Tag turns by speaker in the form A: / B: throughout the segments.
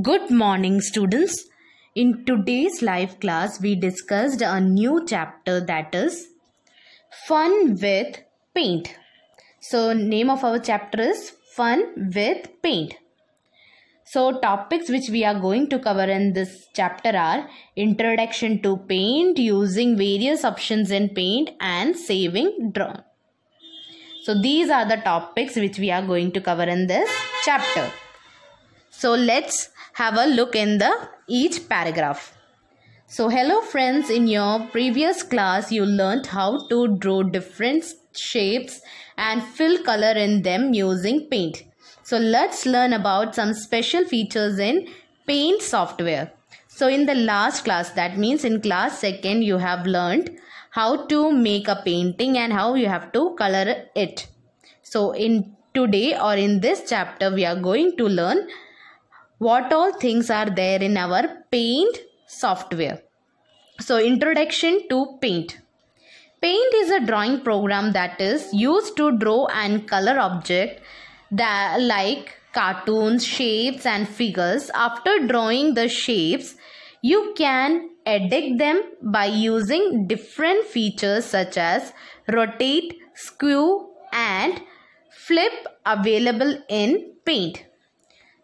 A: Good morning, students. In today's live class, we discussed a new chapter that is Fun with Paint. So, name of our chapter is Fun with Paint. So, topics which we are going to cover in this chapter are Introduction to Paint, using various options in Paint and saving drawn. So, these are the topics which we are going to cover in this chapter. So, let's have a look in the each paragraph. So hello friends, in your previous class you learnt how to draw different shapes and fill color in them using paint. So let's learn about some special features in paint software. So in the last class that means in class 2nd you have learned how to make a painting and how you have to color it. So in today or in this chapter we are going to learn what all things are there in our paint software. So introduction to paint. Paint is a drawing program that is used to draw and color object that like cartoons, shapes and figures. After drawing the shapes, you can edit them by using different features such as rotate, skew and flip available in paint.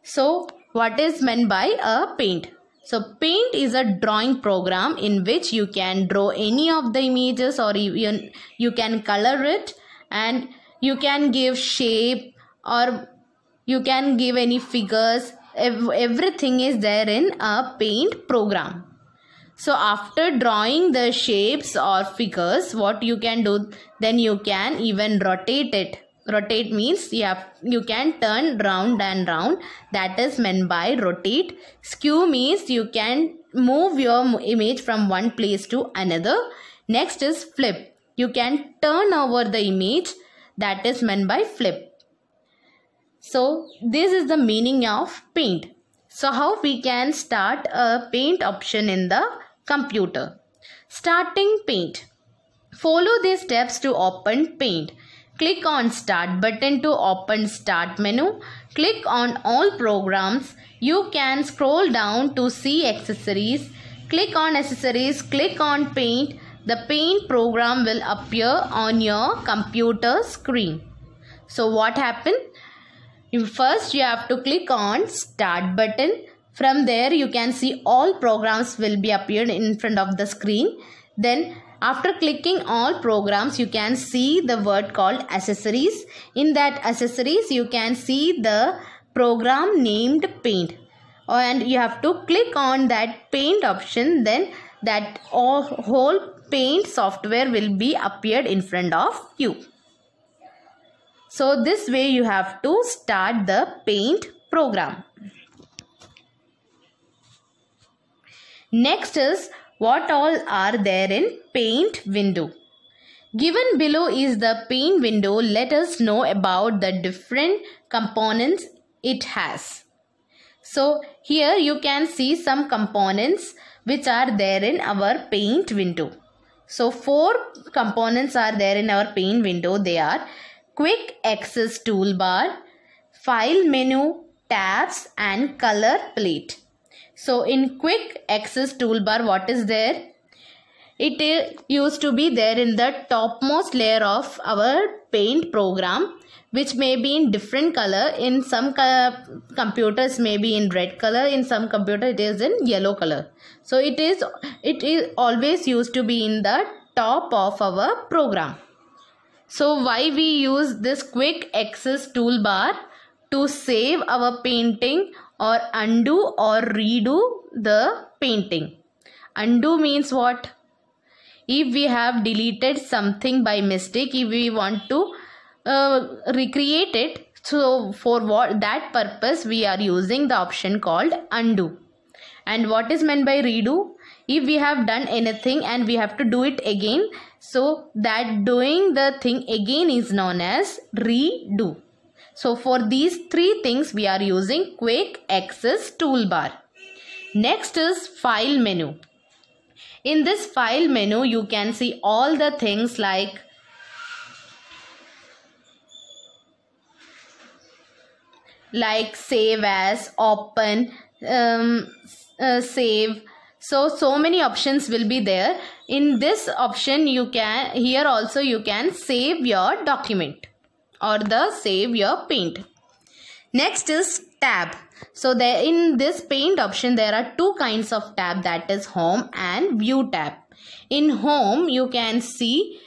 A: So what is meant by a paint so paint is a drawing program in which you can draw any of the images or even you can color it and you can give shape or you can give any figures everything is there in a paint program so after drawing the shapes or figures what you can do then you can even rotate it rotate means you, have, you can turn round and round that is meant by rotate skew means you can move your image from one place to another next is flip you can turn over the image that is meant by flip so this is the meaning of paint so how we can start a paint option in the computer starting paint follow these steps to open paint Click on start button to open start menu. Click on all programs. You can scroll down to see accessories. Click on accessories. Click on paint. The paint program will appear on your computer screen. So what happened? first you have to click on start button. From there you can see all programs will be appeared in front of the screen. Then after clicking all programs, you can see the word called accessories. In that accessories, you can see the program named paint and you have to click on that paint option then that whole paint software will be appeared in front of you. So this way you have to start the paint program. Next is what all are there in paint window? Given below is the paint window. Let us know about the different components it has. So here you can see some components which are there in our paint window. So four components are there in our paint window. They are quick access toolbar, file menu, tabs and color plate. So in quick access toolbar what is there? It used to be there in the topmost layer of our paint program which may be in different color. In some co computers may be in red color, in some computer it is in yellow color. So it is, it is always used to be in the top of our program. So why we use this quick access toolbar to save our painting or undo or redo the painting. Undo means what? If we have deleted something by mistake, if we want to uh, recreate it, so for what that purpose we are using the option called undo. And what is meant by redo? If we have done anything and we have to do it again, so that doing the thing again is known as redo. So for these three things we are using quick access toolbar. Next is file menu. In this file menu you can see all the things like like save as, open, um, uh, save, so so many options will be there in this option you can here also you can save your document or the save your paint. Next is tab. So there in this paint option there are two kinds of tab that is home and view tab. In home you can see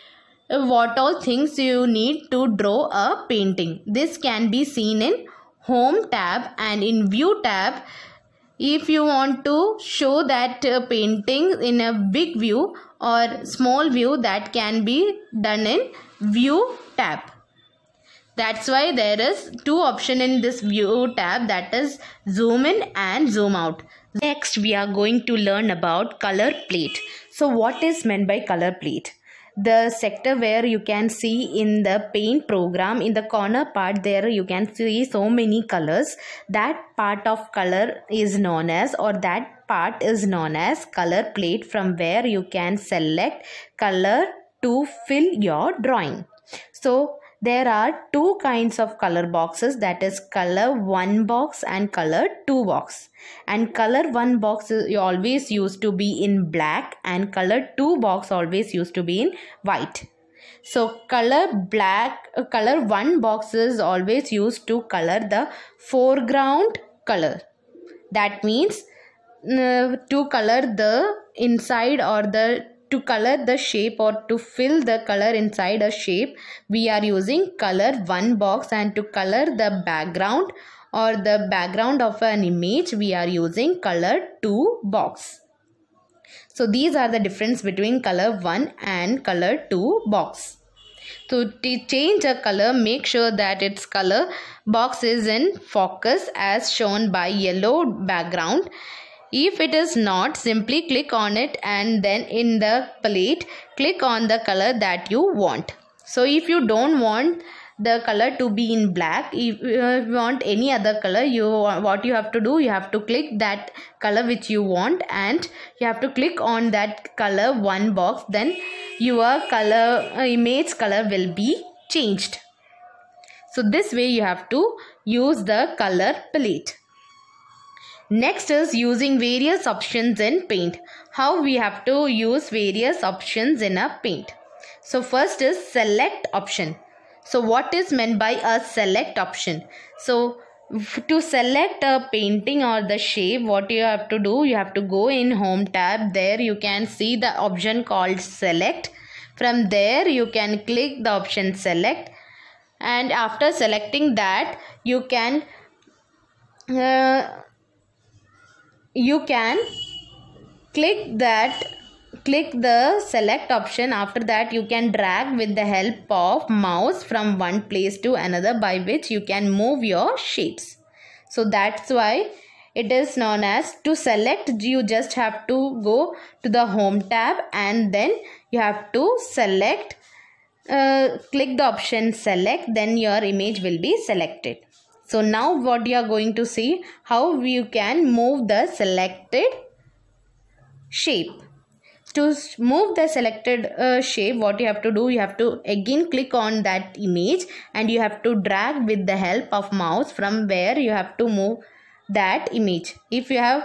A: what all things you need to draw a painting. This can be seen in home tab and in view tab if you want to show that uh, painting in a big view or small view that can be done in view tab. That's why there is two option in this view tab that is zoom in and zoom out. Next we are going to learn about color plate. So what is meant by color plate? The sector where you can see in the paint program in the corner part there you can see so many colors. That part of color is known as or that part is known as color plate from where you can select color to fill your drawing. So there are two kinds of color boxes that is color one box and color two box and color one box always used to be in black and color two box always used to be in white so color black uh, color one box is always used to color the foreground color that means uh, to color the inside or the to color the shape or to fill the color inside a shape we are using color one box and to color the background or the background of an image we are using color two box. So these are the difference between color 1 and color 2 box. So to change a color, make sure that its color box is in focus as shown by yellow background if it is not, simply click on it and then in the plate, click on the color that you want. So if you don't want the color to be in black, uh, if you want any other color, you what you have to do, you have to click that color which you want and you have to click on that color one box. Then your color uh, image color will be changed. So this way you have to use the color palette. Next is using various options in paint. How we have to use various options in a paint. So first is select option. So what is meant by a select option? So to select a painting or the shape what you have to do you have to go in home tab there you can see the option called select from there you can click the option select and after selecting that you can uh, you can click that click the select option after that you can drag with the help of mouse from one place to another by which you can move your shapes. so that's why it is known as to select you just have to go to the home tab and then you have to select uh, click the option select then your image will be selected so now what you are going to see how you can move the selected shape. To move the selected uh, shape what you have to do you have to again click on that image and you have to drag with the help of mouse from where you have to move that image. If you have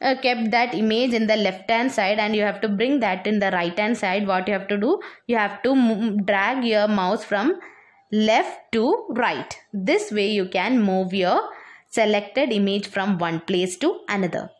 A: uh, kept that image in the left hand side and you have to bring that in the right hand side what you have to do you have to drag your mouse from left to right. This way you can move your selected image from one place to another.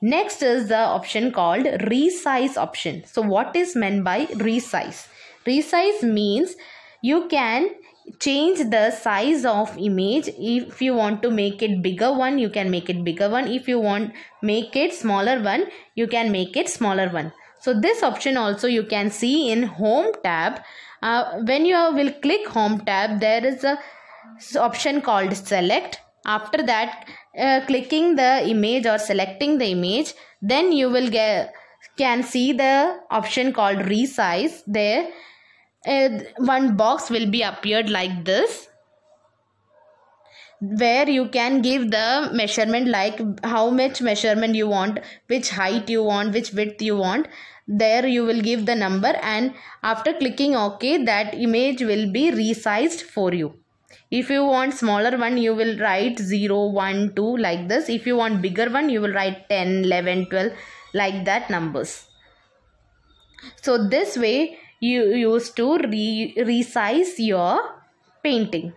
A: Next is the option called resize option. So what is meant by resize? Resize means you can change the size of image if you want to make it bigger one you can make it bigger one if you want make it smaller one you can make it smaller one so this option also you can see in home tab. Uh, when you will click home tab there is a option called select. After that uh, clicking the image or selecting the image then you will get can see the option called resize there uh, one box will be appeared like this where you can give the measurement like how much measurement you want which height you want which width you want there you will give the number and after clicking ok that image will be resized for you if you want smaller one you will write 0 1 2 like this if you want bigger one you will write 10 11 12 like that numbers so this way you used to re resize your painting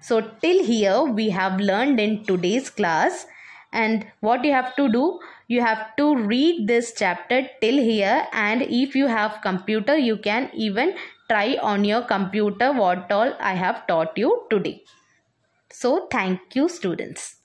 A: so till here we have learned in today's class and what you have to do you have to read this chapter till here and if you have computer you can even try on your computer what all I have taught you today. So thank you students.